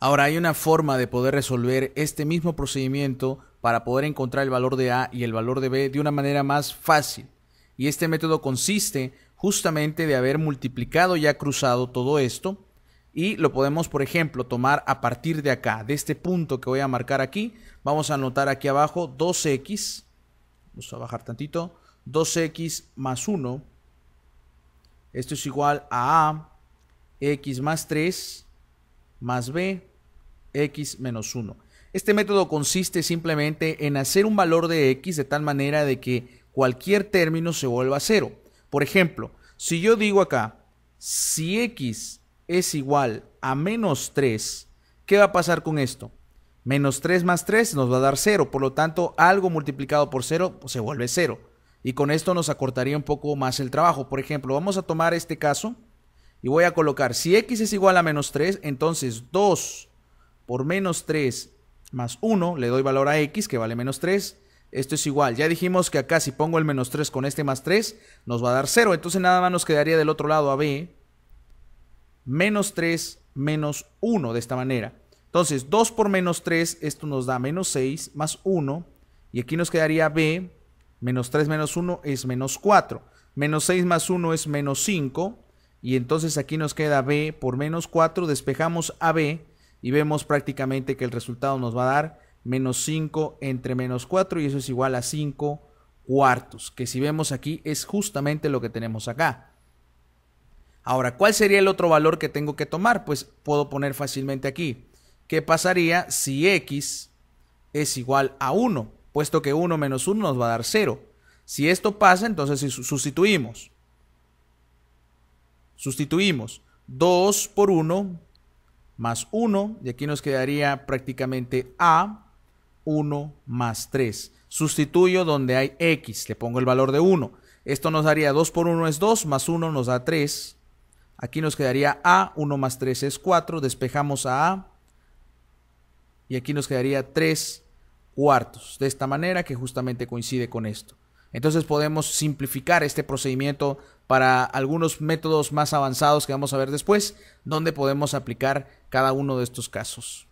Ahora, hay una forma de poder resolver este mismo procedimiento para poder encontrar el valor de A y el valor de B de una manera más fácil. Y este método consiste justamente de haber multiplicado ha cruzado todo esto y lo podemos, por ejemplo, tomar a partir de acá, de este punto que voy a marcar aquí. Vamos a anotar aquí abajo 2x, vamos a bajar tantito, 2x más 1, esto es igual a A, x más 3, más b, x menos 1. Este método consiste simplemente en hacer un valor de x de tal manera de que cualquier término se vuelva cero. Por ejemplo, si yo digo acá, si x es igual a menos 3, ¿qué va a pasar con esto? Menos 3 más 3 nos va a dar 0, por lo tanto algo multiplicado por 0 se vuelve 0. Y con esto nos acortaría un poco más el trabajo. Por ejemplo, vamos a tomar este caso y voy a colocar, si x es igual a menos 3, entonces 2 por menos 3 más 1, le doy valor a x, que vale menos 3. Esto es igual. Ya dijimos que acá si pongo el menos 3 con este más 3, nos va a dar 0. Entonces nada más nos quedaría del otro lado a b, menos 3 menos 1 de esta manera. Entonces 2 por menos 3, esto nos da menos 6 más 1. Y aquí nos quedaría b, menos 3 menos 1 es menos 4. Menos 6 más 1 es menos 5. Y entonces aquí nos queda B por menos 4, despejamos a b y vemos prácticamente que el resultado nos va a dar menos 5 entre menos 4 y eso es igual a 5 cuartos, que si vemos aquí es justamente lo que tenemos acá. Ahora, ¿cuál sería el otro valor que tengo que tomar? Pues puedo poner fácilmente aquí. ¿Qué pasaría si x es igual a 1? Puesto que 1 menos 1 nos va a dar 0. Si esto pasa, entonces sustituimos. Sustituimos 2 por 1 más 1 y aquí nos quedaría prácticamente A 1 más 3. Sustituyo donde hay X, le pongo el valor de 1. Esto nos daría 2 por 1 es 2, más 1 nos da 3. Aquí nos quedaría A, 1 más 3 es 4, despejamos a A y aquí nos quedaría 3 cuartos. De esta manera que justamente coincide con esto. Entonces podemos simplificar este procedimiento para algunos métodos más avanzados que vamos a ver después, donde podemos aplicar cada uno de estos casos.